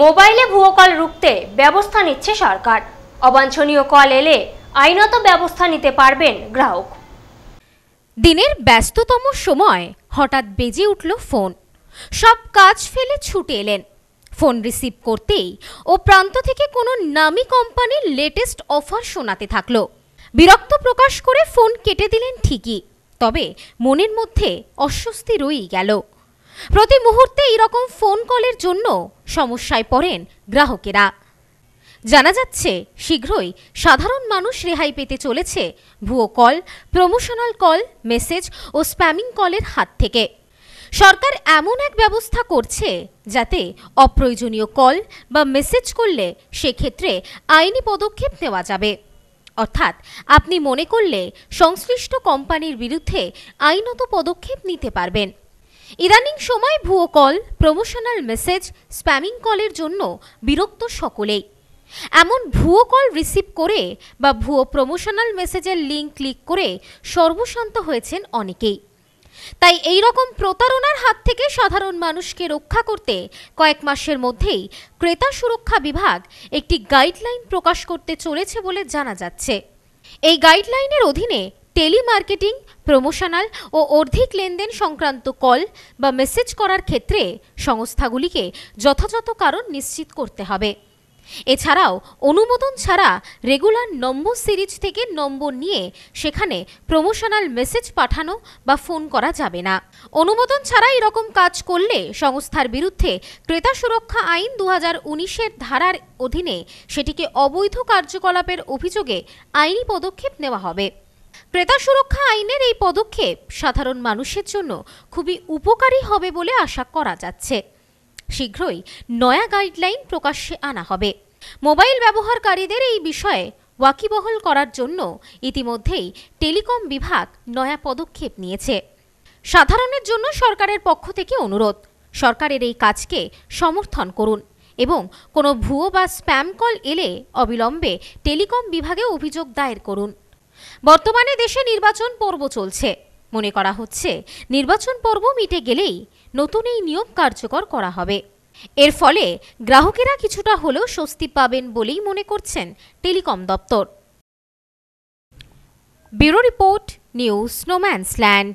মোবাইলে ভুয়ো কল রুখতে ব্যবস্থা নিচ্ছে সরকার অবাঞ্ছনীয় কল এলে আইনত ব্যবস্থা নিতে পারবেন গ্রাহক দিনের ব্যস্ততম সময় হঠাৎ বেজে উঠল ফোন সব কাজ ফেলে ছুটে এলেন ফোন রিসিভ করতেই ও প্রান্ত থেকে কোনো নামি কোম্পানির লেটেস্ট অফার শোনাতে থাকল বিরক্ত প্রকাশ করে ফোন কেটে দিলেন ঠিকই তবে মনের মধ্যে অস্বস্তি রয়েই গেল প্রতি মুহূর্তে এরকম ফোন কলের জন্য সমস্যায় পড়েন গ্রাহকেরা জানা যাচ্ছে শীঘ্রই সাধারণ মানুষ রেহাই পেতে চলেছে ভুয়ো কল প্রমোশনাল কল মেসেজ ও স্প্যামিং কলের হাত থেকে সরকার এমন এক ব্যবস্থা করছে যাতে অপ্রয়োজনীয় কল বা মেসেজ করলে সেক্ষেত্রে আইনি পদক্ষেপ নেওয়া যাবে অর্থাৎ আপনি মনে করলে সংশ্লিষ্ট কোম্পানির বিরুদ্ধে আইনত পদক্ষেপ নিতে পারবেন ইদানিং সময় ভুয়ো কল প্রমোশনাল মেসেজ স্প্যামিং কলের জন্য বিরক্ত সকলেই এমন ভুয়ো কল রিসিভ করে বা ভুয়ো প্রমোশনাল মেসেজের লিঙ্ক ক্লিক করে সর্বশান্ত হয়েছেন অনেকেই তাই এই রকম প্রতারণার হাত থেকে সাধারণ মানুষকে রক্ষা করতে কয়েক মাসের মধ্যেই ক্রেতা সুরক্ষা বিভাগ একটি গাইডলাইন প্রকাশ করতে চলেছে বলে জানা যাচ্ছে এই গাইডলাইনের অধীনে টেলিমার্কেটিং প্রমোশনাল ও অর্ধিক লেনদেন সংক্রান্ত কল বা মেসেজ করার ক্ষেত্রে সংস্থাগুলিকে যথাযথ কারণ নিশ্চিত করতে হবে এছাড়াও অনুমোদন ছাড়া রেগুলার নম্বর সিরিজ থেকে নম্বর নিয়ে সেখানে প্রমোশনাল মেসেজ পাঠানো বা ফোন করা যাবে না অনুমোদন ছাড়া এরকম কাজ করলে সংস্থার বিরুদ্ধে ক্রেতা সুরক্ষা আইন দু হাজার ধারার অধীনে সেটিকে অবৈধ কার্যকলাপের অভিযোগে আইনি পদক্ষেপ নেওয়া হবে ক্রেতা সুরক্ষা আইনের এই পদক্ষেপ সাধারণ মানুষের জন্য খুবই উপকারী হবে বলে আশা করা যাচ্ছে শীঘ্রই নয়া গাইডলাইন প্রকাশ্যে আনা হবে মোবাইল ব্যবহারকারীদের এই বিষয়ে ওয়াকিবহল করার জন্য ইতিমধ্যেই টেলিকম বিভাগ নয়া পদক্ষেপ নিয়েছে সাধারণের জন্য সরকারের পক্ষ থেকে অনুরোধ সরকারের এই কাজকে সমর্থন করুন এবং কোনো ভুয়ো বা স্প্যাম কল এলে অবিলম্বে টেলিকম বিভাগে অভিযোগ দায়ের করুন বর্তমানে দেশে নির্বাচন পর্ব চলছে মনে করা হচ্ছে নির্বাচন পর্ব মিটে গেলেই নতুন এই নিয়ম কার্যকর করা হবে এর ফলে গ্রাহকেরা কিছুটা হলেও স্বস্তি পাবেন বলেই মনে করছেন টেলিকম দপ্তর bureau report news snowman's land